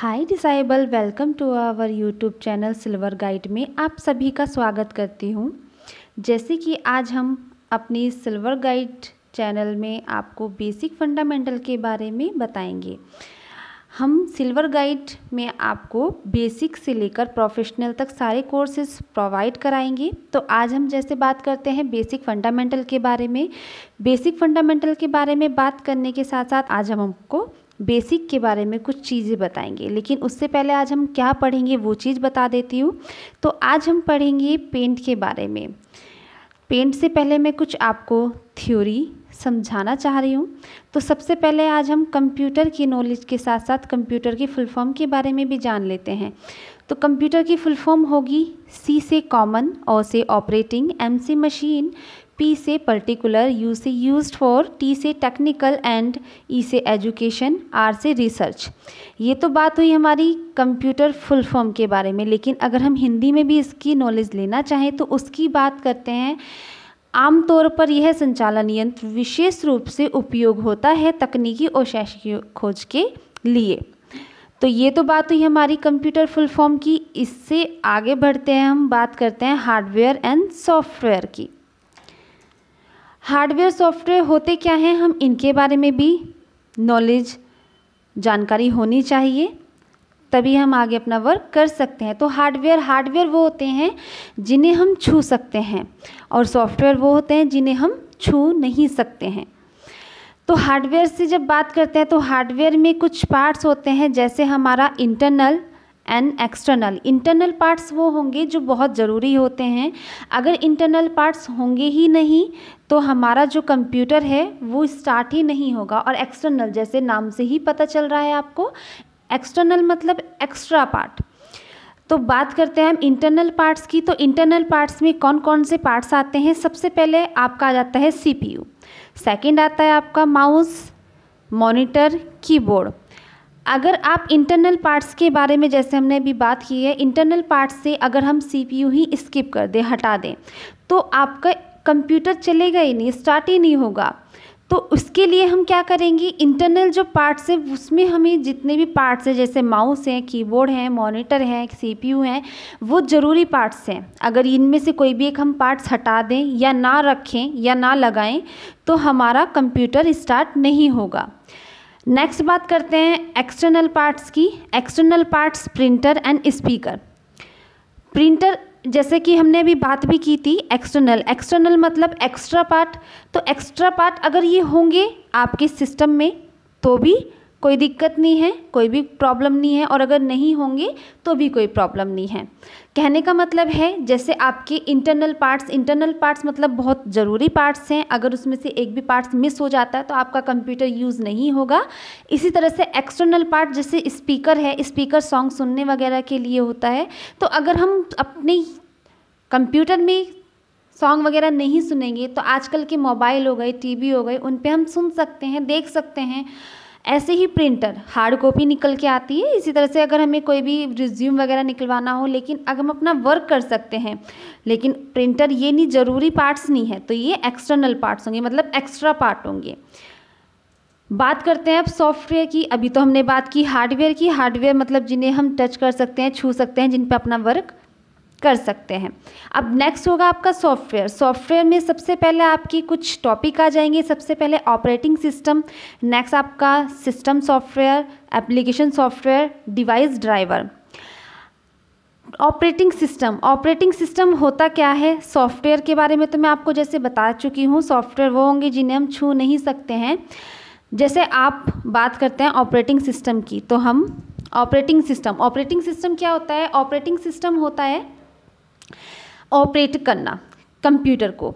हाय डिसाइबल welcome to our YouTube channel silver guide में आप सभी का स्वागत करती हूँ जैसे कि आज हम अपनी सिल्वर गाइड चैनल में आपको बेसिक फंडामेंटल के बारे में बताएंगे हम सिल्वर गाइड में आपको बेसिक से लेकर प्रोफेशनल तक सारे कोर्सेज प्रोवाइड कराएंगे तो आज हम जैसे बात करते हैं बेसिक फंडामेंटल के बारे में बेसिक फंडामेंटल के बारे में बात करने के साथ साथ आज हम हमको बेसिक के बारे में कुछ चीज़ें बताएंगे लेकिन उससे पहले आज हम क्या पढ़ेंगे वो चीज़ बता देती हूँ तो आज हम पढ़ेंगे पेंट के बारे में पेंट से पहले मैं कुछ आपको थ्योरी समझाना चाह रही हूँ तो सबसे पहले आज हम कंप्यूटर की नॉलेज के साथ साथ कंप्यूटर की फुल फॉर्म के बारे में भी जान लेते हैं तो कंप्यूटर की फुल फॉर्म होगी सी से कॉमन और से ऑपरेटिंग एम से मशीन P से पर्टिकुलर U से यूज फॉर T से टेक्निकल एंड E से एजुकेशन R से रिसर्च ये तो बात हुई हमारी कंप्यूटर फुल फॉर्म के बारे में लेकिन अगर हम हिंदी में भी इसकी नॉलेज लेना चाहें तो उसकी बात करते हैं आमतौर पर यह संचालन यंत्र विशेष रूप से उपयोग होता है तकनीकी और शैक्षिक खोज के लिए तो ये तो बात हुई हमारी कंप्यूटर फुल फॉर्म की इससे आगे बढ़ते हैं हम बात करते हैं हार्डवेयर एंड सॉफ्टवेयर की हार्डवेयर सॉफ्टवेयर होते क्या हैं हम इनके बारे में भी नॉलेज जानकारी होनी चाहिए तभी हम आगे अपना वर्क कर सकते हैं तो हार्डवेयर हार्डवेयर वो होते हैं जिन्हें हम छू सकते हैं और सॉफ्टवेयर वो होते हैं जिन्हें हम छू नहीं सकते हैं तो हार्डवेयर से जब बात करते हैं तो हार्डवेयर में कुछ पार्ट्स होते हैं जैसे हमारा internal and external internal parts वो होंगे जो बहुत ज़रूरी होते हैं अगर इंटरनल पार्ट्स होंगे ही नहीं तो हमारा जो कंप्यूटर है वो स्टार्ट ही नहीं होगा और एक्सटर्नल जैसे नाम से ही पता चल रहा है आपको एक्सटर्नल मतलब एक्स्ट्रा पार्ट तो बात करते हैं हम इंटरनल पार्ट्स की तो इंटरनल पार्ट्स में कौन कौन से पार्ट्स आते हैं सबसे पहले आपका आ जाता है सीपीयू सेकंड आता है आपका माउस मॉनिटर कीबोर्ड अगर आप इंटरनल पार्ट्स के बारे में जैसे हमने अभी बात की है इंटरनल पार्ट्स से अगर हम सीपीयू ही स्किप कर दें हटा दें तो आपका कंप्यूटर चलेगा ही नहीं स्टार्ट ही नहीं होगा तो उसके लिए हम क्या करेंगे इंटरनल जो पार्ट्स है उसमें हमें जितने भी पार्ट्स हैं जैसे माउस हैं कीबोर्ड हैं मॉनिटर हैं सीपीयू हैं वो ज़रूरी पार्ट्स हैं अगर इनमें से कोई भी एक हम पार्ट्स हटा दें या ना रखें या ना लगाएं तो हमारा कंप्यूटर स्टार्ट नहीं होगा नेक्स्ट बात करते हैं एक्सटर्नल पार्ट्स की external parts printer and speaker printer जैसे कि हमने अभी बात भी की थी एक्सटर्नल एक्सटर्नल मतलब एक्स्ट्रा पार्ट तो एक्स्ट्रा पार्ट अगर ये होंगे आपके सिस्टम में तो भी कोई दिक्कत नहीं है कोई भी प्रॉब्लम नहीं है और अगर नहीं होंगे तो भी कोई प्रॉब्लम नहीं है कहने का मतलब है जैसे आपके इंटरनल पार्ट्स इंटरनल पार्ट्स मतलब बहुत ज़रूरी पार्ट्स हैं अगर उसमें से एक भी पार्ट्स मिस हो जाता है तो आपका कंप्यूटर यूज़ नहीं होगा इसी तरह से एक्सटर्नल पार्ट जैसे स्पीकर है स्पीकर सॉन्ग सुनने वगैरह के लिए होता है तो अगर हम अपने कंप्यूटर में सॉन्ग वगैरह नहीं सुनेंगे तो आजकल के मोबाइल हो गए टीवी हो गए उन पर हम सुन सकते हैं देख सकते हैं ऐसे ही प्रिंटर हार्ड कॉपी निकल के आती है इसी तरह से अगर हमें कोई भी रिज्यूम वगैरह निकलवाना हो लेकिन अगर हम अपना वर्क कर सकते हैं लेकिन प्रिंटर ये नहीं ज़रूरी पार्ट्स नहीं है तो ये एक्सटर्नल पार्ट्स होंगे मतलब एक्स्ट्रा पार्ट होंगे बात करते हैं अब सॉफ्टवेयर की अभी तो हमने बात की हार्डवेयर की हार्डवेयर मतलब जिन्हें हम टच कर सकते हैं छू सकते हैं जिन पर अपना वर्क कर सकते हैं अब नेक्स्ट होगा आपका सॉफ्टवेयर सॉफ्टवेयर में सबसे पहले आपकी कुछ टॉपिक आ जाएंगे सबसे पहले ऑपरेटिंग सिस्टम नेक्स्ट आपका system software application software device driver operating system operating system होता क्या है सॉफ्टवेयर के बारे में तो मैं आपको जैसे बता चुकी हूँ सॉफ्टवेयर वो होंगे जिन्हें हम छू नहीं सकते हैं जैसे आप बात करते हैं ऑपरेटिंग सिस्टम की तो हम ऑपरेटिंग सिस्टम ऑपरेटिंग सिस्टम क्या होता है ऑपरेटिंग सिस्टम होता है ऑपरेट करना कंप्यूटर को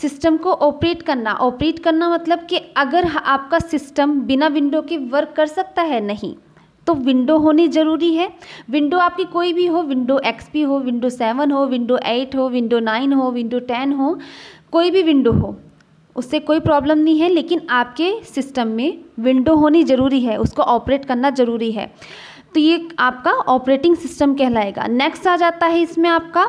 सिस्टम को ऑपरेट करना ऑपरेट करना मतलब कि अगर आपका सिस्टम बिना विंडो के वर्क कर सकता है नहीं तो विंडो होनी ज़रूरी है विंडो आपकी कोई भी हो विंडो एक्सपी हो विंडो सेवन हो विंडो एट हो विंडो नाइन हो विंडो टेन हो कोई भी विंडो हो उससे कोई प्रॉब्लम नहीं है लेकिन आपके सिस्टम में विंडो होनी ज़रूरी है उसको ऑपरेट करना ज़रूरी है तो ये आपका ऑपरेटिंग सिस्टम कहलाएगा नेक्स्ट आ जाता है इसमें आपका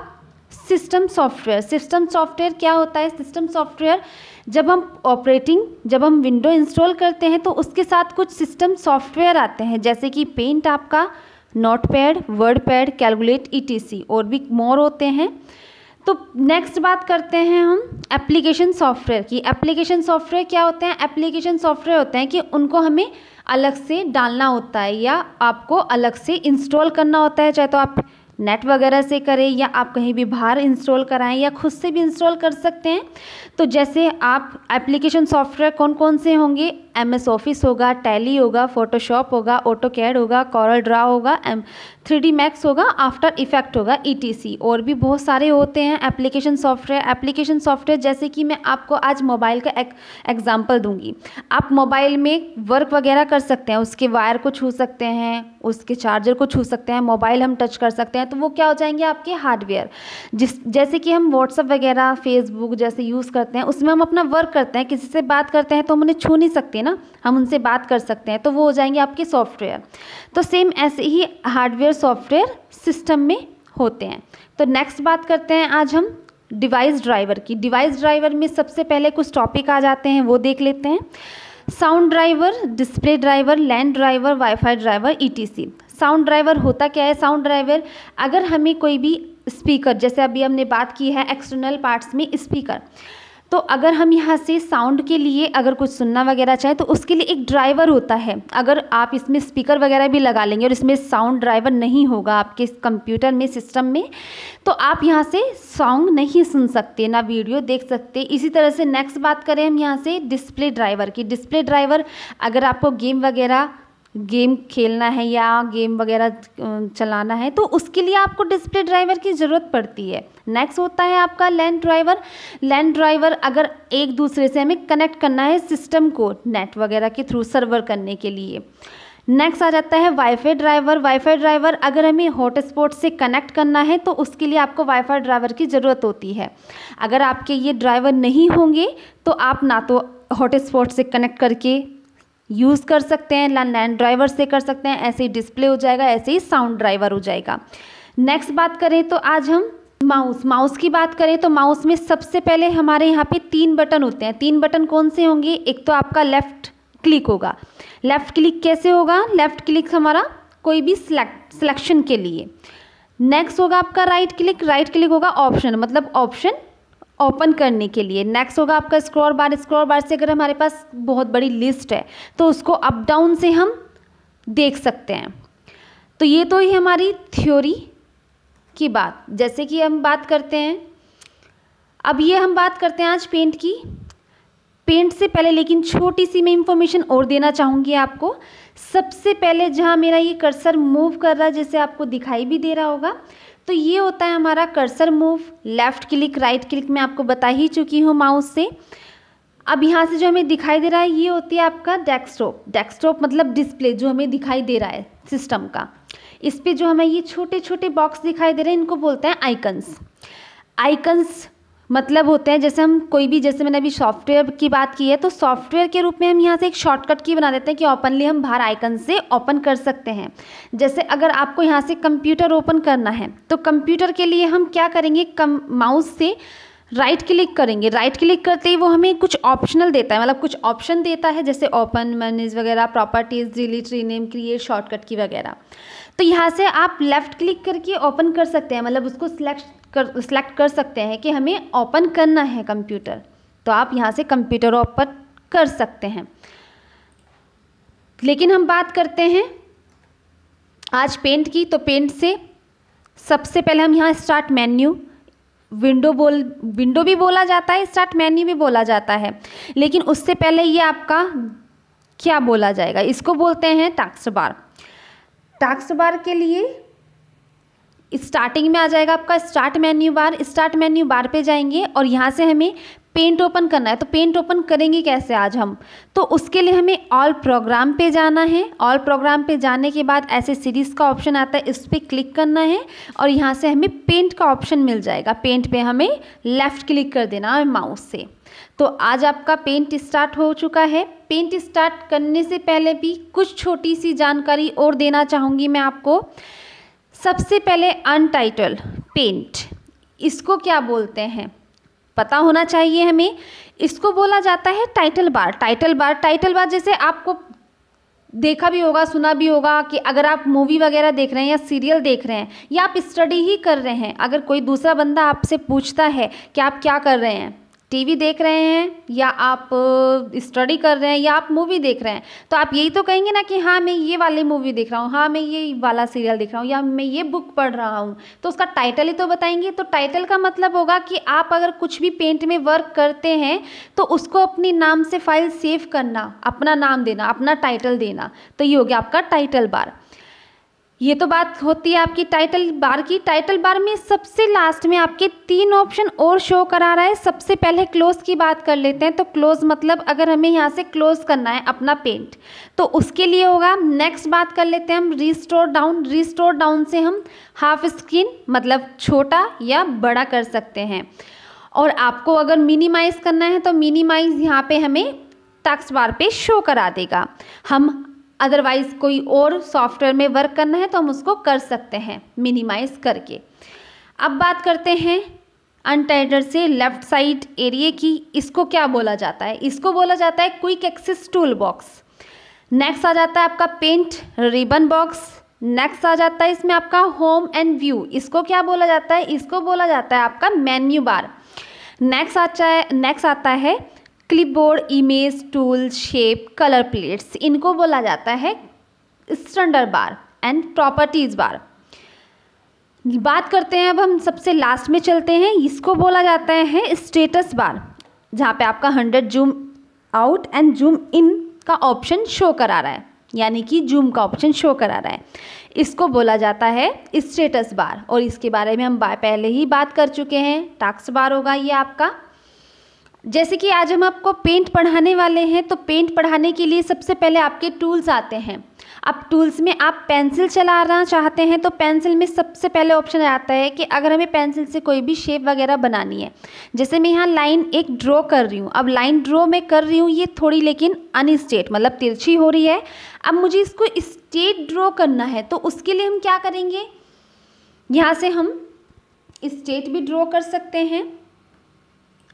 सिस्टम सॉफ्टवेयर सिस्टम सॉफ्टवेयर क्या होता है सिस्टम सॉफ्टवेयर जब हम ऑपरेटिंग जब हम विंडो इंस्टॉल करते हैं तो उसके साथ कुछ सिस्टम सॉफ्टवेयर आते हैं जैसे कि पेंट आपका notepad wordpad calculator ई और भी मोर होते हैं तो नेक्स्ट बात करते हैं हम एप्लीकेशन सॉफ्टवेयर की एप्लीकेशन सॉफ्टवेयर क्या होते हैं एप्लीकेशन सॉफ्टवेयर होते हैं कि उनको हमें अलग से डालना होता है या आपको अलग से इंस्टॉल करना होता है चाहे तो आप नेट वगैरह से करें या आप कहीं भी बाहर इंस्टॉल कराएं या खुद से भी इंस्टॉल कर सकते हैं तो जैसे आप एप्लीकेशन सॉफ्टवेयर कौन कौन से होंगे एम एस ऑफिस होगा टैली होगा फोटोशॉप होगा ऑटो कैड होगा कॉरल ड्रा होगा एम थ्री डी मैक्स होगा आफ्टर इफेक्ट होगा ई और भी बहुत सारे होते हैं एप्लीकेशन सॉफ्टवेयर एप्लीकेशन सॉफ्टवेयर जैसे कि मैं आपको आज मोबाइल का एक एग्जाम्पल दूंगी आप मोबाइल में वर्क वगैरह कर सकते हैं उसके वायर को छू सकते हैं उसके चार्जर को छू सकते हैं मोबाइल हम टच कर सकते हैं तो वो क्या हो जाएंगे आपके हार्डवेयर जिस जैसे कि हम व्हाट्सअप वगैरह फेसबुक जैसे यूज़ करते हैं उसमें हम अपना वर्क करते हैं किसी से बात करते हैं तो हम उन्हें छू नहीं सकते ना हम उनसे बात कर सकते हैं तो वो हो जाएंगे आपके सॉफ्टवेयर तो सेम ऐसे ही हार्डवेयर कंप्यूटर सॉफ्टवेयर सिस्टम में होते हैं तो नेक्स्ट बात करते हैं आज हम डिवाइस ड्राइवर की डिवाइस ड्राइवर में सबसे पहले कुछ टॉपिक आ जाते हैं वो देख लेते हैं sound driver display driver LAN driver wifi driver ETC sound driver होता क्या है साउंड ड्राइवर अगर हमें कोई भी स्पीकर जैसे अभी हमने बात की है एक्सटर्नल पार्ट्स में स्पीकर तो अगर हम यहाँ से साउंड के लिए अगर कुछ सुनना वगैरह चाहे तो उसके लिए एक ड्राइवर होता है अगर आप इसमें स्पीकर वगैरह भी लगा लेंगे और इसमें साउंड ड्राइवर नहीं होगा आपके कंप्यूटर में सिस्टम में तो आप यहाँ से सॉन्ग नहीं सुन सकते ना वीडियो देख सकते इसी तरह से नेक्स्ट बात करें हम यहाँ से डिस्प्ले ड्राइवर की डिस्प्ले ड्राइवर अगर आपको गेम वगैरह गेम खेलना है या गेम वगैरह चलाना है तो उसके लिए आपको डिस्प्ले ड्राइवर की ज़रूरत पड़ती है नेक्स्ट होता है आपका लैंड ड्राइवर लैंड ड्राइवर अगर एक दूसरे से हमें कनेक्ट करना है सिस्टम को नेट वगैरह के थ्रू सर्वर करने के लिए नेक्स्ट आ जाता है वाईफाई ड्राइवर वाईफाई ड्राइवर अगर हमें हॉटस्पॉट से कनेक्ट करना है तो उसके लिए आपको वाईफाई ड्राइवर की ज़रूरत होती है अगर आपके ये ड्राइवर नहीं होंगे तो आप ना तो हॉटस्पॉट से कनेक्ट करके यूज़ कर सकते हैं लैंड ड्राइवर से कर सकते हैं ऐसे ही डिस्प्ले हो जाएगा ऐसे ही साउंड ड्राइवर हो जाएगा नेक्स्ट बात करें तो आज हम माउस माउस की बात करें तो माउस में सबसे पहले हमारे यहाँ पे तीन बटन होते हैं तीन बटन कौन से होंगे एक तो आपका लेफ़्ट क्लिक होगा लेफ़्ट क्लिक कैसे होगा लेफ़्ट क्लिक हमारा कोई भी सिलेक्ट सिलेक्शन के लिए नेक्स्ट होगा आपका राइट क्लिक राइट क्लिक होगा ऑप्शन मतलब ऑप्शन ओपन करने के लिए नेक्स्ट होगा आपका स्क्रॉल बार स्क्रॉल बार से अगर हमारे पास बहुत बड़ी लिस्ट है तो उसको अप डाउन से हम देख सकते हैं तो ये तो ही हमारी थ्योरी की बात जैसे कि हम बात करते हैं अब ये हम बात करते हैं आज पेंट की पेंट से पहले लेकिन छोटी सी मैं इंफॉर्मेशन और देना चाहूँगी आपको सबसे पहले जहाँ मेरा ये कर्सर मूव कर रहा है जैसे आपको दिखाई भी दे रहा होगा तो ये होता है हमारा cursor move left click right click मैं आपको बता ही चुकी हूँ माउस से अब यहाँ से जो हमें दिखाई दे रहा है ये होती है आपका डेस्कटॉप डेस्कटॉप मतलब डिस्प्ले जो हमें दिखाई दे रहा है सिस्टम का इस पर जो हमें ये छोटे छोटे बॉक्स दिखाई दे रहे हैं इनको बोलते हैं आइकन्स आइकन्स मतलब होते हैं जैसे हम कोई भी जैसे मैंने अभी सॉफ्टवेयर की बात की है तो सॉफ्टवेयर के रूप में हम यहाँ से एक शॉर्टकट की बना देते हैं कि ओपनली हम बाहर आइकन से ओपन कर सकते हैं जैसे अगर आपको यहाँ से कंप्यूटर ओपन करना है तो कंप्यूटर के लिए हम क्या करेंगे कम माउस से राइट right क्लिक करेंगे राइट right क्लिक करते ही वो हमें कुछ ऑप्शनल देता है मतलब कुछ ऑप्शन देता है जैसे ओपन मनीज वगैरह properties delete rename create shortcut की वगैरह तो यहाँ से आप लेफ़्ट क्लिक करके ओपन कर सकते हैं मतलब उसको सिलेक्ट कर सेलेक्ट कर सकते हैं कि हमें ओपन करना है कंप्यूटर तो आप यहाँ से कंप्यूटर ओपन कर सकते हैं लेकिन हम बात करते हैं आज पेंट की तो पेंट से सबसे पहले हम यहाँ स्टार्ट मेन्यू विंडो बोल विंडो भी बोला जाता है स्टार्ट मेन्यू भी बोला जाता है लेकिन उससे पहले ये आपका क्या बोला जाएगा इसको बोलते हैं टास्क बार टास्क बार के लिए स्टार्टिंग में आ जाएगा आपका start menu bar start menu bar पे जाएंगे और यहाँ से हमें पेंट ओपन करना है तो पेंट ओपन करेंगे कैसे आज हम तो उसके लिए हमें ऑल प्रोग्राम पे जाना है ऑल प्रोग्राम पे जाने के बाद ऐसे सीरीज़ का ऑप्शन आता है इस पर क्लिक करना है और यहाँ से हमें पेंट का ऑप्शन मिल जाएगा पेंट पे हमें लेफ़्ट क्लिक कर देना है माउस से तो आज आपका पेंट स्टार्ट हो चुका है पेंट स्टार्ट करने से पहले भी कुछ छोटी सी जानकारी और देना चाहूँगी मैं आपको सबसे पहले अनटाइटल पेंट इसको क्या बोलते हैं पता होना चाहिए हमें इसको बोला जाता है title bar title bar title bar जैसे आपको देखा भी होगा सुना भी होगा कि अगर आप मूवी वगैरह देख रहे हैं या सीरियल देख रहे हैं या आप स्टडी ही कर रहे हैं अगर कोई दूसरा बंदा आपसे पूछता है कि आप क्या कर रहे हैं टीवी देख रहे हैं या आप स्टडी कर रहे हैं या आप मूवी देख रहे हैं तो आप यही तो कहेंगे ना कि हाँ मैं ये वाली मूवी देख रहा हूँ हाँ मैं ये वाला सीरियल देख रहा हूँ या मैं ये बुक पढ़ रहा हूँ तो उसका टाइटल ही तो बताएंगे तो टाइटल का मतलब होगा कि आप अगर कुछ भी पेंट में वर्क करते हैं तो उसको अपने नाम से फाइल सेव करना अपना नाम देना अपना टाइटल देना तो ये हो गया आपका टाइटल बार ये तो बात होती है आपकी टाइटल बार की टाइटल बार में सबसे लास्ट में आपके तीन ऑप्शन और शो करा रहा है सबसे पहले क्लोज की बात कर लेते हैं तो क्लोज मतलब अगर हमें यहाँ से क्लोज करना है अपना पेंट तो उसके लिए होगा नेक्स्ट बात कर लेते हैं हम रिस्टोर डाउन रिस्टोर डाउन से हम हाफ स्क्रीन मतलब छोटा या बड़ा कर सकते हैं और आपको अगर मिनिमाइज़ करना है तो मिनिमाइज़ यहाँ पे हमें टक्स बार पे शो करा देगा हम अदरवाइज़ कोई और सॉफ्टवेयर में वर्क करना है तो हम उसको कर सकते हैं मिनिमाइज़ करके अब बात करते हैं अनटाइडर से लेफ्ट साइड एरिए की इसको क्या बोला जाता है इसको बोला जाता है quick access tool box next आ जाता है आपका पेंट रिबन बॉक्स नेक्स्ट आ जाता है इसमें आपका होम एंड व्यू इसको क्या बोला जाता है इसको बोला जाता है आपका मेन्यू बार नेक्स्ट आता है नेक्स्ट आता है clipboard image tool shape colour palettes इनको बोला जाता है standard bar and properties bar बात करते हैं अब हम सबसे लास्ट में चलते हैं इसको बोला जाता है स्टेटस बार जहाँ पे आपका hundred zoom out and zoom in का ऑप्शन शो करा रहा है यानी कि जूम का ऑप्शन शो करा रहा है इसको बोला जाता है स्टेटस बार और इसके बारे में हम पहले ही बात कर चुके हैं टास्क बार होगा ये आपका जैसे कि आज हम आपको पेंट पढ़ाने वाले हैं तो पेंट पढ़ाने के लिए सबसे पहले आपके टूल्स आते हैं अब टूल्स में आप पेंसिल चलाना चाहते हैं तो पेंसिल में सबसे पहले ऑप्शन आता है कि अगर हमें पेंसिल से कोई भी शेप वगैरह बनानी है जैसे मैं यहाँ लाइन एक ड्रॉ कर रही हूँ अब लाइन ड्रॉ मैं कर रही हूँ ये थोड़ी लेकिन अनस्टेट मतलब तिरछी हो रही है अब मुझे इसको स्टेट ड्रॉ करना है तो उसके लिए हम क्या करेंगे यहाँ से हम स्टेट भी ड्रॉ कर सकते हैं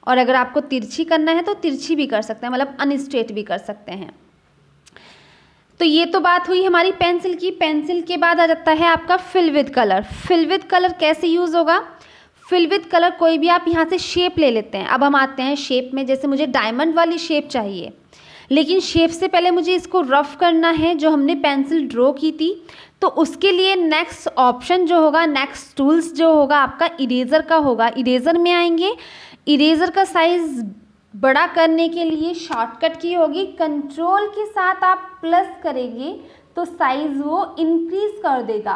और अगर आपको तिरछी करना है तो तिरछी भी कर सकते हैं मतलब अनस्ट्रेट भी कर सकते हैं तो ये तो बात हुई हमारी पेंसिल की पेंसिल के बाद आ जाता है आपका fill with colour fill with colour कैसे यूज़ होगा फिल विद कलर कोई भी आप यहाँ से शेप ले लेते हैं अब हम आते हैं शेप में जैसे मुझे डायमंड वाली शेप चाहिए लेकिन शेप से पहले मुझे इसको रफ़ करना है जो हमने पेंसिल ड्रॉ की थी तो उसके लिए नेक्स्ट ऑप्शन जो होगा नेक्स्ट टूल्स जो होगा आपका इरेज़र का होगा इरेज़र में आएंगे इरेज़र का साइज़ बड़ा करने के लिए शॉर्टकट की होगी कंट्रोल के साथ आप प्लस करेंगे तो साइज़ वो इंक्रीज़ कर देगा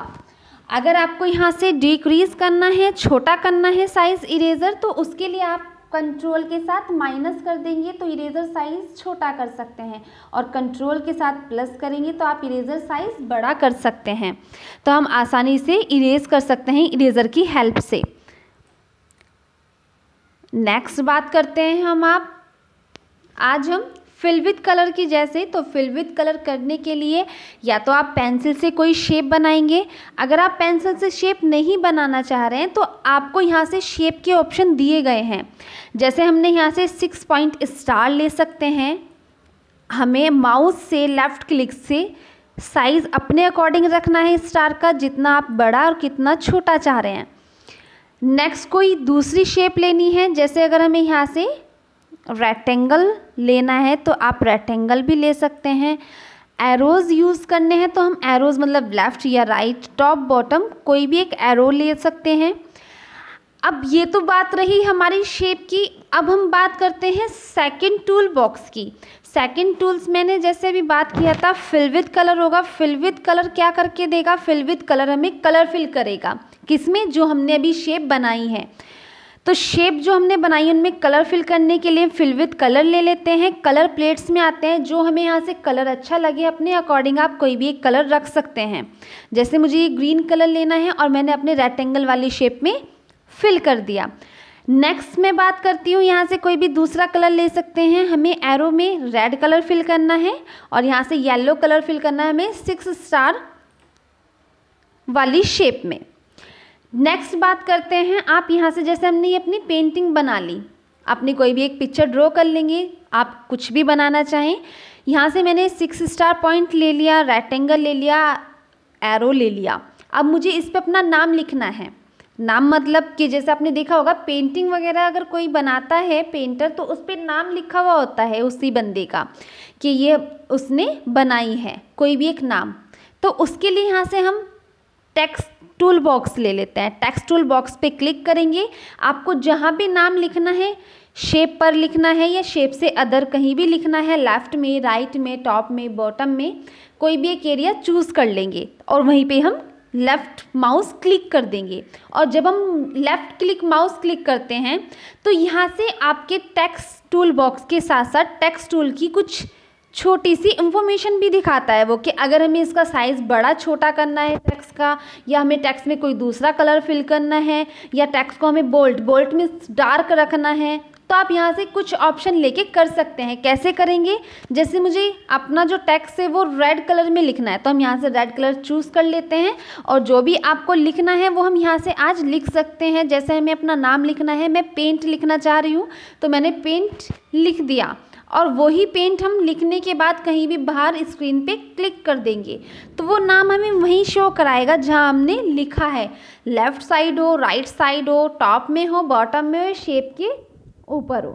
अगर आपको यहाँ से डिक्रीज़ करना है छोटा करना है साइज़ इरेज़र तो उसके लिए आप कंट्रोल के साथ माइनस कर देंगे तो इरेज़र साइज़ छोटा कर सकते हैं और कंट्रोल के साथ प्लस करेंगे तो आप इरेज़र साइज़ बड़ा कर सकते हैं तो हम आसानी से इरेज़ कर सकते हैं इरेज़र की हेल्प से नेक्स्ट बात करते हैं हम आप आज हम फिल कलर की जैसे तो फिल कलर करने के लिए या तो आप पेंसिल से कोई शेप बनाएंगे अगर आप पेंसिल से शेप नहीं बनाना चाह रहे हैं तो आपको यहाँ से शेप के ऑप्शन दिए गए हैं जैसे हमने यहाँ से सिक्स पॉइंट स्टार ले सकते हैं हमें माउस से लेफ़्ट क्लिक से साइज़ अपने अकॉर्डिंग रखना है स्टार का जितना आप बड़ा और कितना छोटा चाह रहे हैं नेक्स्ट कोई दूसरी शेप लेनी है जैसे अगर हमें यहाँ से रेक्टेंगल लेना है तो आप रेक्टेंगल भी ले सकते हैं एरोज़ यूज़ करने हैं तो हम एरोज़ मतलब लेफ़्ट या राइट टॉप बॉटम कोई भी एक एरो ले सकते हैं अब ये तो बात रही हमारी शेप की अब हम बात करते हैं सेकंड टूल बॉक्स की सेकंड टूल्स मैंने जैसे भी बात किया था फिल विद कलर होगा फिल विद कलर क्या करके देगा फिल विद कलर हमें कलर फिल करेगा किसमें जो हमने अभी शेप बनाई है तो शेप जो हमने बनाई है उनमें कलर फिल करने के लिए फिल विद कलर ले लेते हैं कलर प्लेट्स में आते हैं जो हमें यहाँ से कलर अच्छा लगे अपने अकॉर्डिंग आप कोई भी एक कलर रख सकते हैं जैसे मुझे ये ग्रीन कलर लेना है और मैंने अपने रेक्टेंगल वाली शेप में फिल कर दिया नेक्स्ट मैं बात करती हूँ यहाँ से कोई भी दूसरा कलर ले सकते हैं हमें एरो में रेड कलर फिल करना है और यहाँ से येलो कलर फिल करना है हमें सिक्स स्टार वाली शेप में नेक्स्ट बात करते हैं आप यहाँ से जैसे हमने ये अपनी पेंटिंग बना ली अपनी कोई भी एक पिक्चर ड्रॉ कर लेंगे आप कुछ भी बनाना चाहें यहाँ से मैंने सिक्स स्टार पॉइंट ले लिया रेक्टेंगल ले लिया एरो ले लिया अब मुझे इस पर अपना नाम लिखना है नाम मतलब कि जैसे आपने देखा होगा पेंटिंग वगैरह अगर कोई बनाता है पेंटर तो उस पर नाम लिखा हुआ होता है उसी बंदे का कि ये उसने बनाई है कोई भी एक नाम तो उसके लिए यहाँ से हम टैक्स टूल बॉक्स ले लेते हैं टैक्स टूल बॉक्स पे क्लिक करेंगे आपको जहाँ भी नाम लिखना है शेप पर लिखना है या शेप से अदर कहीं भी लिखना है लेफ़्ट में राइट में टॉप में बॉटम में कोई भी एक एरिया चूज़ कर लेंगे और वहीं पे हम लेफ़्ट माउस क्लिक कर देंगे और जब हम लेफ़्ट क्लिक माउस क्लिक करते हैं तो यहाँ से आपके टेक्स्ट टूल बॉक्स के साथ साथ टेक्स्ट टूल की कुछ छोटी सी इंफॉर्मेशन भी दिखाता है वो कि अगर हमें इसका साइज़ बड़ा छोटा करना है टैक्स का या हमें टैक्स में कोई दूसरा कलर फिल करना है या टैक्स को हमें बोल्ट बोल्ट में डार्क रखना है तो आप यहाँ से कुछ ऑप्शन लेके कर सकते हैं कैसे करेंगे जैसे मुझे अपना जो टेक्स्ट है वो रेड कलर में लिखना है तो हम यहाँ से रेड कलर चूज़ कर लेते हैं और जो भी आपको लिखना है वो हम यहाँ से आज लिख सकते हैं जैसे हमें अपना नाम लिखना है मैं पेंट लिखना चाह रही हूँ तो मैंने पेंट लिख दिया और वही पेंट हम लिखने के बाद कहीं भी बाहर स्क्रीन पे क्लिक कर देंगे तो वो नाम हमें वहीं शो कराएगा जहां हमने लिखा है लेफ़्ट साइड हो राइट साइड हो टॉप में हो बॉटम में हो शेप के ऊपर हो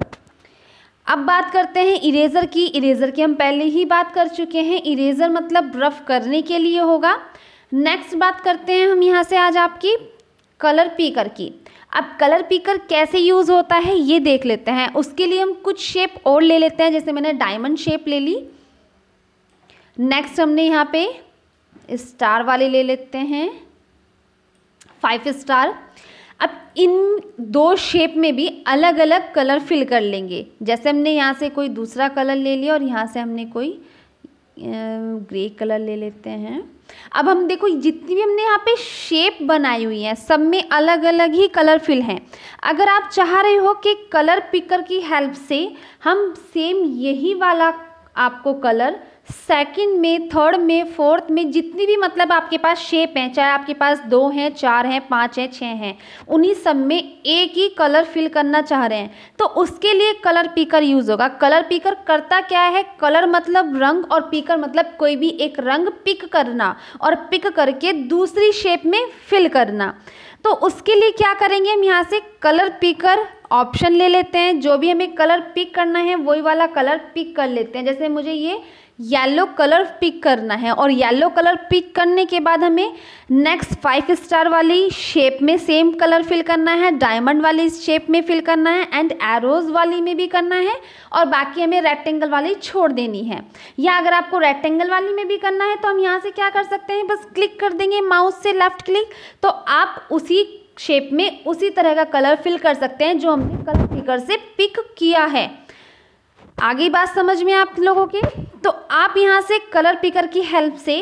अब बात करते हैं इरेज़र की इरेज़र की हम पहले ही बात कर चुके हैं इरेज़र मतलब रफ करने के लिए होगा नेक्स्ट बात करते हैं हम यहाँ से आज आपकी कलर पीकर की अब कलर पीकर कैसे यूज़ होता है ये देख लेते हैं उसके लिए हम कुछ शेप और ले लेते हैं जैसे मैंने डायमंड शेप ले ली नेक्स्ट हमने यहाँ पे स्टार वाले ले लेते हैं फाइव स्टार अब इन दो शेप में भी अलग अलग कलर फिल कर लेंगे जैसे हमने यहाँ से कोई दूसरा कलर ले लिया और यहाँ से हमने कोई ग्रे कलर ले लेते हैं अब हम देखो जितनी भी हमने यहाँ पे शेप बनाई हुई है सब में अलग अलग ही कलर फिल हैं अगर आप चाह रहे हो कि कलर पिकर की हेल्प से हम सेम यही वाला आपको कलर सेकंड में थर्ड में फोर्थ में जितनी भी मतलब आपके पास शेप हैं चाहे आपके पास दो हैं चार हैं पाँच हैं छः हैं उन्हीं सब में एक ही कलर फिल करना चाह रहे हैं तो उसके लिए कलर पीकर यूज़ होगा कलर पीकर करता क्या है कलर मतलब रंग और पीकर मतलब कोई भी एक रंग पिक करना और पिक करके दूसरी शेप में फिल करना तो उसके लिए क्या करेंगे हम यहाँ से कलर पिकर ऑप्शन ले लेते हैं जो भी हमें कलर पिक करना है वही वाला कलर पिक कर लेते हैं जैसे मुझे ये येलो कलर पिक करना है और येलो कलर पिक करने के बाद हमें नेक्स्ट फाइव स्टार वाली शेप में सेम कलर फिल करना है डायमंड वाली शेप में फिल करना है एंड एरोज वाली में भी करना है और बाकी हमें रेक्टेंगल वाली छोड़ देनी है या अगर आपको रेक्टेंगल वाली में भी करना है तो हम यहाँ से क्या कर सकते हैं बस क्लिक कर देंगे माउस से लेफ्ट क्लिक तो आप उसी शेप में उसी तरह का कलर फिल कर सकते हैं जो हमने कलर फिकर से पिक किया है आगे बात समझ में आप लोगों की तो आप यहाँ से कलर पिकर की हेल्प से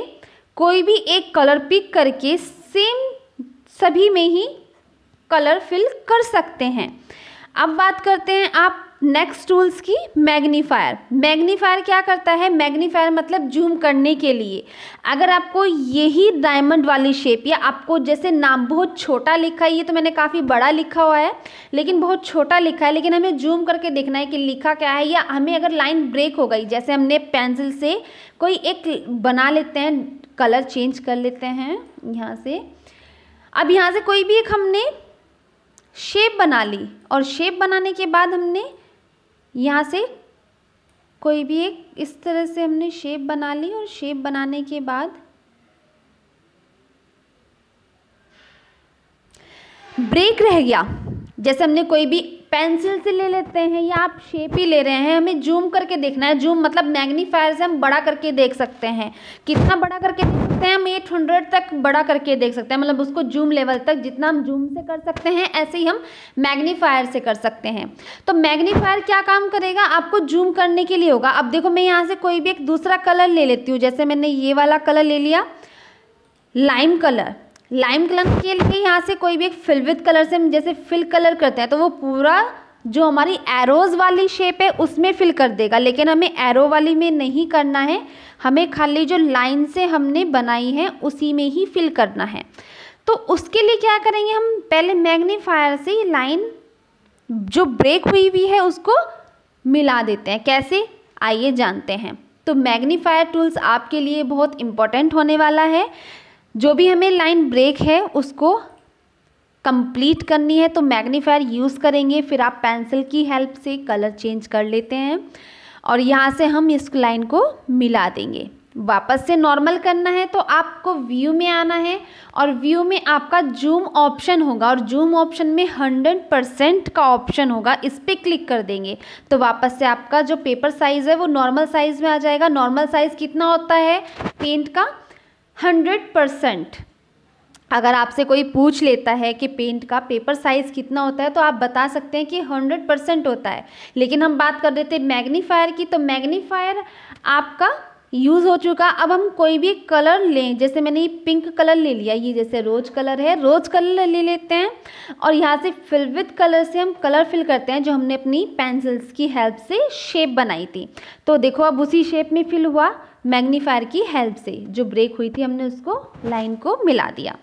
कोई भी एक कलर पिक करके सेम सभी में ही कलर फिल कर सकते हैं अब बात करते हैं आप नेक्स्ट टूल्स की मैग्नीफायर मैग्नीफायर क्या करता है मैग्नीफायर मतलब जूम करने के लिए अगर आपको यही डायमंड वाली शेप या आपको जैसे नाम बहुत छोटा लिखा है ये तो मैंने काफ़ी बड़ा लिखा हुआ है लेकिन बहुत छोटा लिखा है लेकिन हमें जूम करके देखना है कि लिखा क्या है या हमें अगर लाइन ब्रेक हो गई जैसे हमने पेंसिल से कोई एक बना लेते हैं कलर चेंज कर लेते हैं यहाँ से अब यहाँ से कोई भी एक हमने शेप बना ली और शेप बनाने के बाद हमने यहाँ से कोई भी एक इस तरह से हमने शेप बना ली और शेप बनाने के बाद ब्रेक रह गया जैसे हमने कोई भी पेंसिल से ले लेते हैं या आप शेप ही ले रहे हैं हमें जूम करके देखना है जूम मतलब मैग्नीफायर से हम बड़ा करके देख सकते हैं कितना बड़ा करके देख सकते हैं हम एट हंड्रेड तक बड़ा करके देख सकते हैं मतलब उसको जूम लेवल तक जितना हम जूम से कर सकते हैं ऐसे ही हम मैग्नीफायर से कर सकते हैं तो मैग्नीफायर क्या काम करेगा आपको जूम करने के लिए होगा अब देखो मैं यहाँ से कोई भी एक दूसरा कलर ले लेती हूँ जैसे मैंने ये वाला कलर ले लिया लाइम कलर लाइम कलर के लिए यहाँ से कोई भी एक फिल कलर से हम जैसे फिल कलर करते हैं तो वो पूरा जो हमारी एरोज़ वाली शेप है उसमें फिल कर देगा लेकिन हमें एरो वाली में नहीं करना है हमें खाली जो लाइन से हमने बनाई है उसी में ही फिल करना है तो उसके लिए क्या करेंगे हम पहले मैग्नीफायर से लाइन जो ब्रेक हुई हुई है उसको मिला देते हैं कैसे आइए जानते हैं तो मैग्नीफायर टूल्स आपके लिए बहुत इंपॉर्टेंट होने वाला है जो भी हमें लाइन ब्रेक है उसको कंप्लीट करनी है तो मैग्नीफायर यूज़ करेंगे फिर आप पेंसिल की हेल्प से कलर चेंज कर लेते हैं और यहाँ से हम इस लाइन को मिला देंगे वापस से नॉर्मल करना है तो आपको व्यू में आना है और व्यू में आपका जूम ऑप्शन होगा और जूम ऑप्शन में हंड्रेड परसेंट का ऑप्शन होगा इस पर क्लिक कर देंगे तो वापस से आपका जो पेपर साइज़ है वो नॉर्मल साइज़ में आ जाएगा नॉर्मल साइज़ कितना होता है पेंट का हंड्रेड परसेंट अगर आपसे कोई पूछ लेता है कि पेंट का पेपर साइज़ कितना होता है तो आप बता सकते हैं कि हंड्रेड परसेंट होता है लेकिन हम बात कर रहे थे मैग्नीफायर की तो मैग्नीफायर आपका यूज़ हो चुका अब हम कोई भी कलर लें जैसे मैंने ये पिंक कलर ले लिया ये जैसे रोज कलर है रोज कलर ले लेते हैं और यहाँ से फिल विथ कलर से हम कलर फिल करते हैं जो हमने अपनी पेंसिल्स की हेल्प से शेप बनाई थी तो देखो अब उसी शेप में फिल हुआ मैग्नीफायर की हेल्प से जो ब्रेक हुई थी हमने उसको लाइन को मिला दिया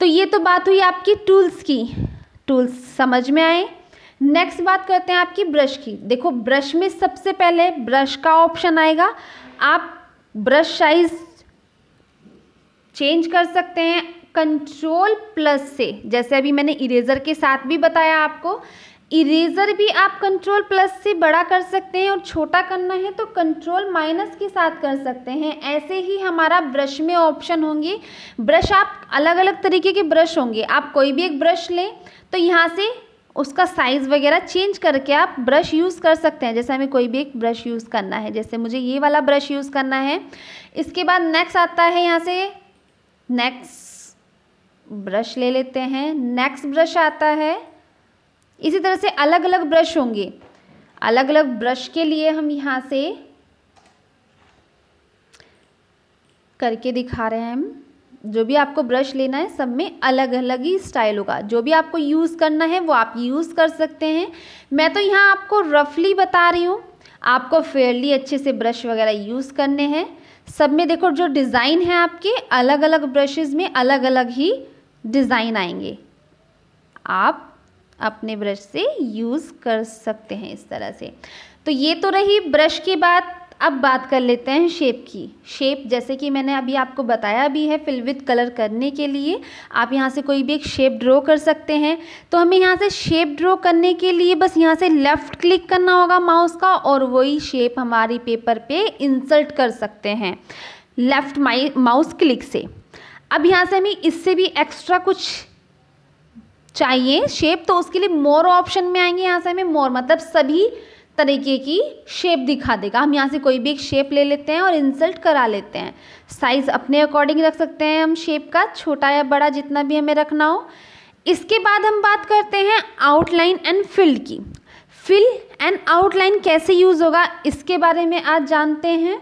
तो ये तो बात हुई आपकी टूल्स की टूल्स समझ में आए नेक्स्ट बात करते हैं आपकी ब्रश की देखो ब्रश में सबसे पहले ब्रश का ऑप्शन आएगा आप ब्रश साइज चेंज कर सकते हैं कंट्रोल प्लस से जैसे अभी मैंने इरेजर के साथ भी बताया आपको इरेज़र भी आप कंट्रोल प्लस से बड़ा कर सकते हैं और छोटा करना है तो कंट्रोल माइनस के साथ कर सकते हैं ऐसे ही हमारा ब्रश में ऑप्शन होंगे ब्रश आप अलग अलग तरीके के ब्रश होंगे आप कोई भी एक ब्रश लें तो यहाँ से उसका साइज़ वगैरह चेंज करके आप ब्रश यूज़ कर सकते हैं जैसे हमें कोई भी एक ब्रश यूज़ करना है जैसे मुझे ये वाला ब्रश यूज़ करना है इसके बाद नेक्स्ट आता है यहाँ से नेक्स्ट ब्रश ले लेते हैं नेक्स्ट ब्रश आता है इसी तरह से अलग अलग ब्रश होंगे अलग अलग ब्रश के लिए हम यहाँ से करके दिखा रहे हैं हम जो भी आपको ब्रश लेना है सब में अलग अलग ही स्टाइल होगा जो भी आपको यूज़ करना है वो आप यूज़ कर सकते हैं मैं तो यहाँ आपको रफली बता रही हूँ आपको फेयरली अच्छे से ब्रश वगैरह यूज़ करने हैं सब में देखो जो डिज़ाइन है आपके अलग अलग ब्रशेज़ में अलग अलग ही डिज़ाइन आएंगे आप अपने ब्रश से यूज़ कर सकते हैं इस तरह से तो ये तो रही ब्रश की बात अब बात कर लेते हैं शेप की शेप जैसे कि मैंने अभी आपको बताया भी है फिल विद कलर करने के लिए आप यहाँ से कोई भी एक शेप ड्रॉ कर सकते हैं तो हमें यहाँ से शेप ड्रॉ करने के लिए बस यहाँ से लेफ़्ट क्लिक करना होगा माउस का और वही शेप हमारी पेपर पे इंसर्ट कर सकते हैं लेफ़्ट माउस क्लिक से अब यहाँ से हमें इससे भी एक्स्ट्रा कुछ चाहिए शेप तो उसके लिए मोर ऑप्शन में आएंगे यहाँ से हमें मोर मतलब सभी तरीके की शेप दिखा देगा हम यहाँ से कोई भी एक शेप ले लेते हैं और इंसल्ट करा लेते हैं साइज़ अपने अकॉर्डिंग रख सकते हैं हम शेप का छोटा या बड़ा जितना भी हमें रखना हो इसके बाद हम बात करते हैं आउटलाइन एंड फिल की फिल एंड आउटलाइन कैसे यूज़ होगा इसके बारे में आज जानते हैं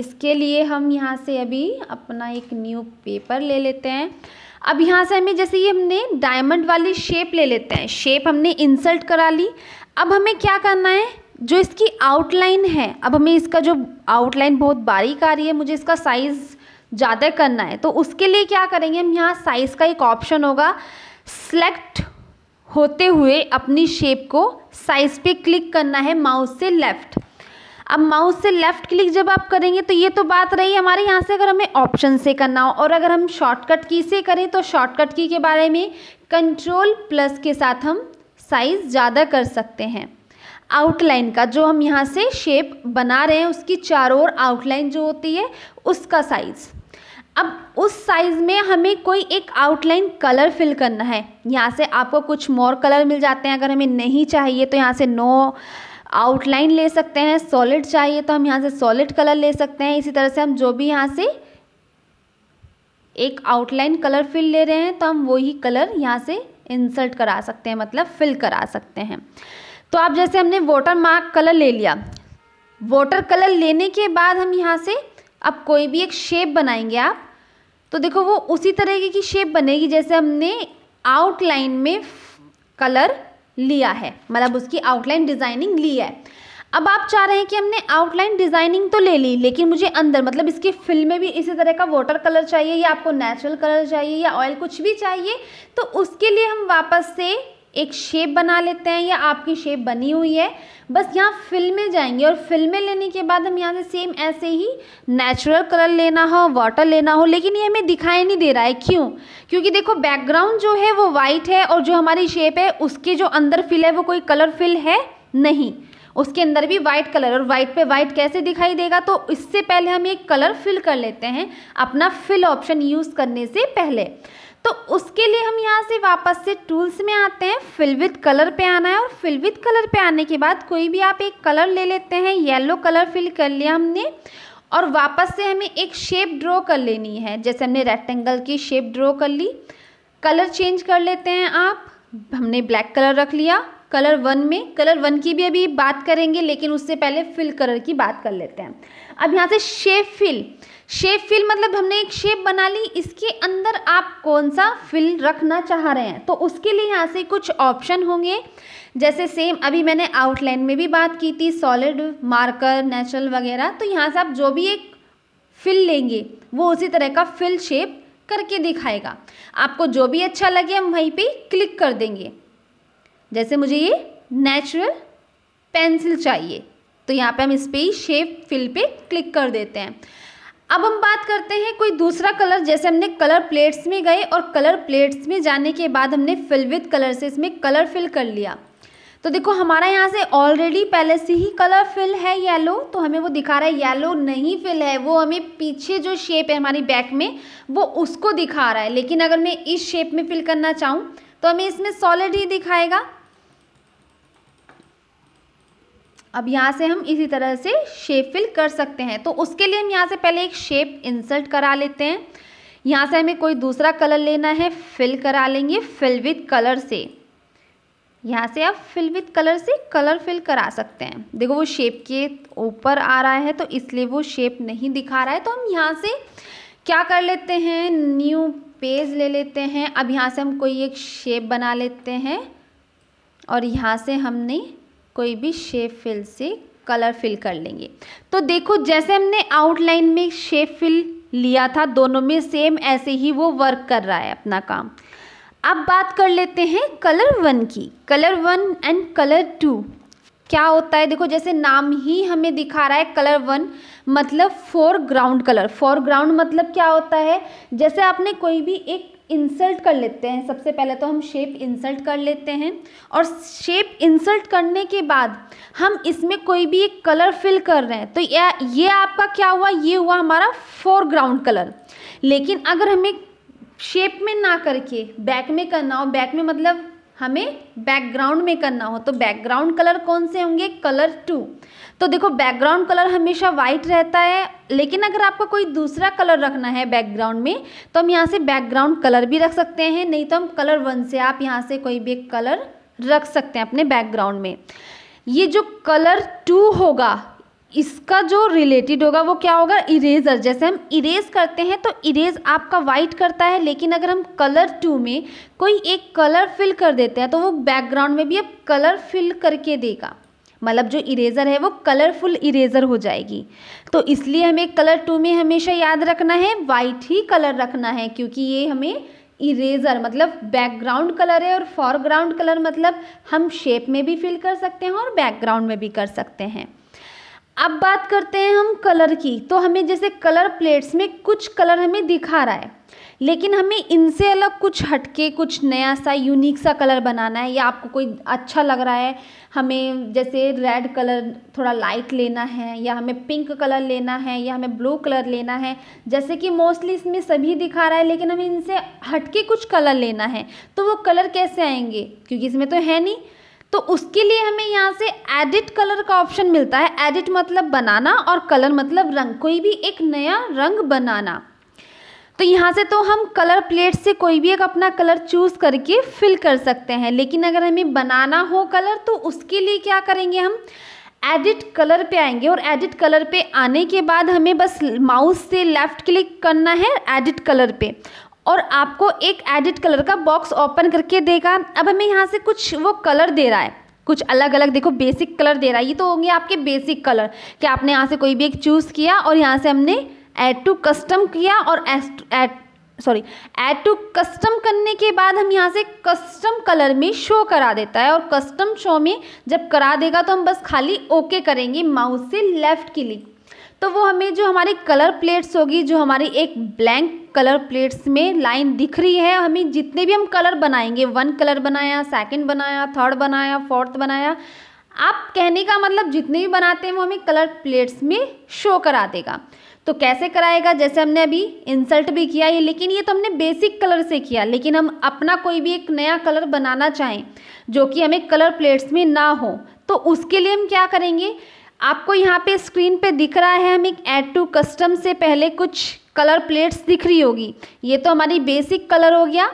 इसके लिए हम यहाँ से अभी अपना एक न्यू पेपर ले लेते हैं अब यहाँ से हमें जैसे ये हमने डायमंड वाली शेप ले लेते हैं शेप हमने इंसर्ट करा ली अब हमें क्या करना है जो इसकी आउटलाइन है अब हमें इसका जो आउटलाइन बहुत बारीक आ रही है मुझे इसका साइज़ ज़्यादा करना है तो उसके लिए क्या करेंगे हम यहाँ साइज़ का एक ऑप्शन होगा सेलेक्ट होते हुए अपनी शेप को साइज़ पे क्लिक करना है माउस से लेफ़्ट अब माउस से लेफ़्ट क्लिक जब आप करेंगे तो ये तो बात रही हमारे यहाँ से अगर हमें ऑप्शन से करना हो और अगर हम शॉर्टकट की से करें तो शॉर्टकट की के बारे में कंट्रोल प्लस के साथ हम साइज़ ज़्यादा कर सकते हैं आउटलाइन का जो हम यहाँ से शेप बना रहे हैं उसकी चारों ओर आउटलाइन जो होती है उसका साइज़ अब उस साइज़ में हमें कोई एक आउटलाइन कलर फिल करना है यहाँ से आपको कुछ मोर कलर मिल जाते हैं अगर हमें नहीं चाहिए तो यहाँ से नो no, आउटलाइन ले सकते हैं सॉलिड चाहिए तो हम यहाँ से सॉलिड कलर ले सकते हैं इसी तरह से हम जो भी यहाँ से एक आउटलाइन कलर फिल ले रहे हैं तो हम वही कलर यहाँ से इंसर्ट करा सकते हैं मतलब फिल करा सकते हैं तो आप जैसे हमने वाटर मार्क कलर ले लिया वाटर कलर लेने के बाद हम यहाँ से अब कोई भी एक शेप बनाएंगे आप तो देखो वो उसी तरीके की शेप बनेगी जैसे हमने आउटलाइन में कलर लिया है मतलब उसकी आउटलाइन डिज़ाइनिंग ली है अब आप चाह रहे हैं कि हमने आउटलाइन डिज़ाइनिंग तो ले ली लेकिन मुझे अंदर मतलब इसके फिल में भी इसी तरह का वाटर कलर चाहिए या आपको नेचुरल कलर चाहिए या ऑयल कुछ भी चाहिए तो उसके लिए हम वापस से एक शेप बना लेते हैं या आपकी शेप बनी हुई है बस यहाँ फिल में जाएंगे और फिल में लेने के बाद हम यहाँ से सेम ऐसे ही नेचुरल कलर लेना हो वाटर लेना हो लेकिन ये हमें दिखाई नहीं दे रहा है क्यों क्योंकि देखो बैकग्राउंड जो है वो वाइट है और जो हमारी शेप है उसके जो अंदर फिल है वो कोई कलर फिल है नहीं उसके अंदर भी वाइट कलर और वाइट पे वाइट कैसे दिखाई देगा तो इससे पहले हम एक कलर फिल कर लेते हैं अपना फिल ऑप्शन यूज़ करने से पहले तो उसके लिए हम यहाँ से वापस से टूल्स में आते हैं फिल विथ कलर पे आना है और फिल विथ कलर पे आने के बाद कोई भी आप एक कलर ले लेते हैं येलो कलर फिल कर लिया हमने और वापस से हमें एक शेप ड्रॉ कर लेनी है जैसे हमने रेक्टेंगल की शेप ड्रॉ कर ली कलर चेंज कर लेते हैं आप हमने ब्लैक कलर रख लिया कलर वन में कलर वन की भी अभी बात करेंगे लेकिन उससे पहले फिल कलर की बात कर लेते हैं अब यहाँ से शेप फिल शेप फिल मतलब हमने एक शेप बना ली इसके अंदर आप कौन सा फिल रखना चाह रहे हैं तो उसके लिए यहाँ से कुछ ऑप्शन होंगे जैसे सेम अभी मैंने आउटलाइन में भी बात की थी सॉलिड मार्कर नेचुरल वगैरह तो यहाँ से आप जो भी एक फिल लेंगे वो उसी तरह का फिल शेप करके दिखाएगा आपको जो भी अच्छा लगे हम वहीं पे क्लिक कर देंगे जैसे मुझे ये नेचुरल पेंसिल चाहिए तो यहाँ पे हम इस पर ही शेप फिल पे क्लिक कर देते हैं अब हम बात करते हैं कोई दूसरा कलर जैसे हमने कलर प्लेट्स में गए और कलर प्लेट्स में जाने के बाद हमने फिल विथ कलर से इसमें कलर फिल कर लिया तो देखो हमारा यहाँ से ऑलरेडी पहले से ही कलर फिल है येलो तो हमें वो दिखा रहा है येलो नहीं फिल है वो हमें पीछे जो शेप है हमारी बैक में वो उसको दिखा रहा है लेकिन अगर मैं इस शेप में फिल करना चाहूँ तो हमें इसमें सॉलिड ही दिखाएगा अब यहाँ से हम इसी तरह से शेप फिल कर सकते हैं तो उसके लिए हम यहाँ से पहले एक शेप इंसर्ट करा लेते हैं यहाँ से हमें कोई दूसरा कलर लेना है फिल करा लेंगे फिल विथ कलर से यहाँ से आप फिल विथ कलर से कलर फिल करा सकते हैं देखो वो शेप के ऊपर आ रहा है तो इसलिए वो शेप नहीं दिखा रहा है तो हम यहाँ से क्या कर लेते हैं न्यू पेज ले लेते हैं अब यहाँ से हम कोई एक शेप बना लेते हैं और यहाँ से हमने कोई भी शेप फिल से कलर फिल कर लेंगे तो देखो जैसे हमने आउटलाइन में शेप फिल लिया था दोनों में सेम ऐसे ही वो वर्क कर रहा है अपना काम अब बात कर लेते हैं कलर वन की colour one and colour two क्या होता है देखो जैसे नाम ही हमें दिखा रहा है कलर वन मतलब foreground colour foreground मतलब क्या होता है जैसे आपने कोई भी एक इंसल्ट कर लेते हैं सबसे पहले तो हम शेप इंसल्ट कर लेते हैं और शेप इंसल्ट करने के बाद हम इसमें कोई भी एक कलर फिल कर रहे हैं तो यह ये आपका क्या हुआ ये हुआ हमारा फोरग्राउंड कलर लेकिन अगर हमें शेप में ना करके बैक में करना हो बैक में मतलब हमें बैकग्राउंड में करना हो तो बैकग्राउंड कलर कौन से होंगे कलर टू तो देखो बैकग्राउंड कलर हमेशा वाइट रहता है लेकिन अगर आपको कोई दूसरा कलर रखना है बैकग्राउंड में तो हम यहाँ से बैकग्राउंड कलर भी रख सकते हैं नहीं तो हम कलर वन से आप यहाँ से कोई भी एक कलर रख सकते हैं अपने बैकग्राउंड में ये जो कलर टू होगा इसका जो रिलेटेड होगा वो क्या होगा इरेजर जैसे हम इरेज करते हैं तो इरेज आपका वाइट करता है लेकिन अगर हम कलर टू में कोई एक कलर फिल कर देते हैं तो वो बैकग्राउंड में भी अब कलर फिल करके देगा मतलब जो इरेज़र है वो कलरफुल इरेज़र हो जाएगी तो इसलिए हमें कलर टू में हमेशा याद रखना है वाइट ही कलर रखना है क्योंकि ये हमें इरेज़र मतलब बैकग्राउंड कलर है और फॉरग्राउंड कलर मतलब हम शेप में भी फिल कर सकते हैं और बैकग्राउंड में भी कर सकते हैं अब बात करते हैं हम कलर की तो हमें जैसे कलर प्लेट्स में कुछ कलर हमें दिखा रहा है लेकिन हमें इनसे अलग कुछ हटके कुछ नया सा यूनिक सा कलर बनाना है या आपको कोई अच्छा लग रहा है हमें जैसे रेड कलर थोड़ा लाइट लेना है या हमें पिंक कलर लेना है या हमें ब्लू कलर लेना है जैसे कि मोस्टली इसमें सभी दिखा रहा है लेकिन हमें इनसे हटके कुछ कलर लेना है तो वो कलर कैसे आएंगे क्योंकि इसमें तो है नहीं तो उसके लिए हमें यहाँ से एडिट कलर का ऑप्शन मिलता है एडिट मतलब बनाना और कलर मतलब रंग कोई भी एक नया रंग बनाना तो यहाँ से तो हम कलर प्लेट से कोई भी एक अपना कलर चूज़ करके फिल कर सकते हैं लेकिन अगर हमें बनाना हो कलर तो उसके लिए क्या करेंगे हम एडिट कलर पे आएंगे और एडिट कलर पे आने के बाद हमें बस माउस से लेफ़्ट क्लिक करना है एडिट कलर पे और आपको एक एडिट कलर का बॉक्स ओपन करके देगा अब हमें यहाँ से कुछ वो कलर दे रहा है कुछ अलग अलग देखो बेसिक कलर दे रहा है ये तो होंगे आपके बेसिक कलर कि आपने यहाँ से कोई भी एक चूज़ किया और यहाँ से हमने ऐड टू कस्टम किया और add sorry add to custom करने के बाद हम यहाँ से कस्टम कलर में शो करा देता है और कस्टम शो में जब करा देगा तो हम बस खाली ओके करेंगे माउस से लेफ़्ट क्लिक तो वो हमें जो हमारी कलर प्लेट्स होगी जो हमारी एक ब्लैंक कलर प्लेट्स में लाइन दिख रही है हमें जितने भी हम कलर बनाएंगे वन कलर बनाया सेकंड बनाया थर्ड बनाया फोर्थ बनाया आप कहने का मतलब जितने भी बनाते हैं वो हमें कलर प्लेट्स में शो करा देगा तो कैसे कराएगा जैसे हमने अभी इंसल्ट भी किया है लेकिन ये तो हमने बेसिक कलर से किया लेकिन हम अपना कोई भी एक नया कलर बनाना चाहें जो कि हमें कलर प्लेट्स में ना हो तो उसके लिए हम क्या करेंगे आपको यहाँ पे स्क्रीन पे दिख रहा है हम एक ऐड टू कस्टम से पहले कुछ कलर प्लेट्स दिख रही होगी ये तो हमारी बेसिक कलर हो गया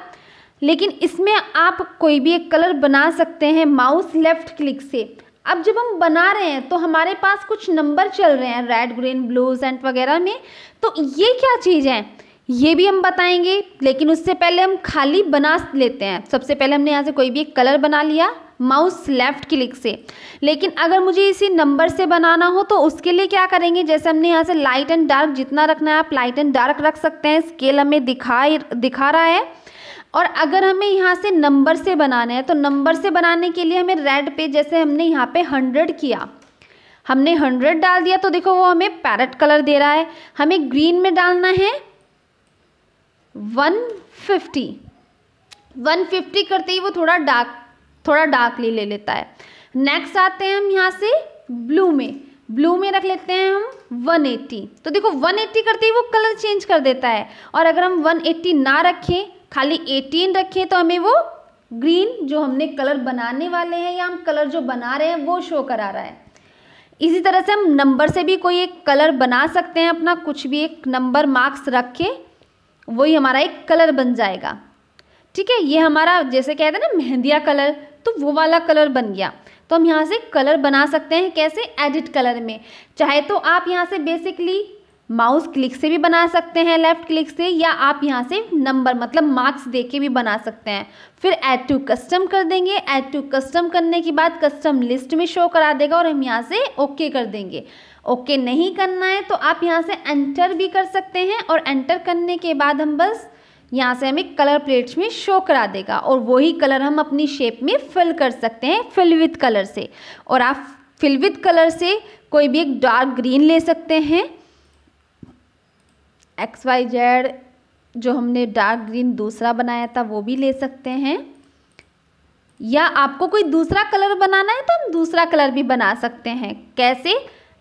लेकिन इसमें आप कोई भी एक कलर बना सकते हैं माउस लेफ़्ट क्लिक से अब जब हम बना रहे हैं तो हमारे पास कुछ नंबर चल रहे हैं रेड ग्रीन ब्लूज एंड वगैरह में तो ये क्या चीज़ है ये भी हम बताएंगे लेकिन उससे पहले हम खाली बना लेते हैं सबसे पहले हमने यहाँ से कोई भी एक कलर बना लिया माउस लेफ्ट क्लिक से लेकिन अगर मुझे इसी नंबर से बनाना हो तो उसके लिए क्या करेंगे जैसे हमने यहाँ से लाइट एंड डार्क जितना रखना है आप लाइट एंड डार्क रख सकते हैं स्केल हमें दिखा दिखा रहा है और अगर हमें यहाँ से नंबर से बनाना है तो नंबर से बनाने के लिए हमें रेड पे जैसे हमने यहाँ पे हंड्रेड किया हमने हंड्रेड डाल दिया तो देखो वो हमें पैरट कलर दे रहा है हमें ग्रीन में डालना है वन फिफ्टी वन फिफ्टी करते ही वो थोड़ा डार्क थोड़ा डार्कली ले लेता है नेक्स्ट आते हैं हम यहाँ से ब्लू में ब्लू में रख लेते हैं हम 180 तो देखो 180 करते ही वो कलर चेंज कर देता है और अगर हम 180 ना रखें खाली एटीन रखें तो हमें वो ग्रीन जो हमने कलर बनाने वाले हैं या हम कलर जो बना रहे हैं वो शो करा रहा है इसी तरह से हम नंबर से भी कोई एक कलर बना सकते हैं अपना कुछ भी एक नंबर मार्क्स रख के वही हमारा एक कलर बन जाएगा ठीक है ये हमारा जैसे कहते हैं ना मेहंदिया कलर तो वो वाला कलर बन गया तो हम यहाँ से कलर बना सकते हैं कैसे एडिट कलर में चाहे तो आप यहाँ से बेसिकली माउस क्लिक से भी बना सकते हैं लेफ़्ट क्लिक से या आप यहाँ से नंबर मतलब मार्क्स दे के भी बना सकते हैं फिर ऐड टू कस्टम कर देंगे ऐड टू कस्टम करने के बाद कस्टम लिस्ट में शो करा देगा और हम यहाँ से ओके okay कर देंगे ओके okay नहीं करना है तो आप यहाँ से एंटर भी कर सकते हैं और एंटर करने के बाद हम बस यहाँ से हमें कलर प्लेट्स में शो करा देगा और वही कलर हम अपनी शेप में फिल कर सकते हैं फिल विथ कलर से और आप फिल विथ कलर से कोई भी एक डार्क ग्रीन ले सकते हैं एक्स वाई जेड जो हमने डार्क ग्रीन दूसरा बनाया था वो भी ले सकते हैं या आपको कोई दूसरा कलर बनाना है तो हम दूसरा कलर भी बना सकते हैं कैसे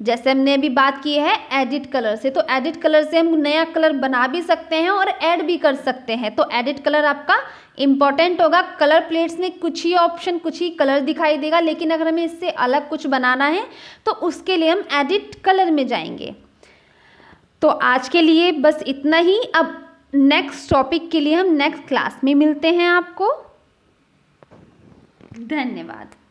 जैसे हमने अभी बात की है एडिट कलर से तो एडिट कलर से हम नया कलर बना भी सकते हैं और ऐड भी कर सकते हैं तो एडिट कलर आपका इम्पॉर्टेंट होगा कलर प्लेट्स में कुछ ही ऑप्शन कुछ ही कलर दिखाई देगा लेकिन अगर हमें इससे अलग कुछ बनाना है तो उसके लिए हम एडिट कलर में जाएंगे तो आज के लिए बस इतना ही अब नेक्स्ट टॉपिक के लिए हम नेक्स्ट क्लास में मिलते हैं आपको धन्यवाद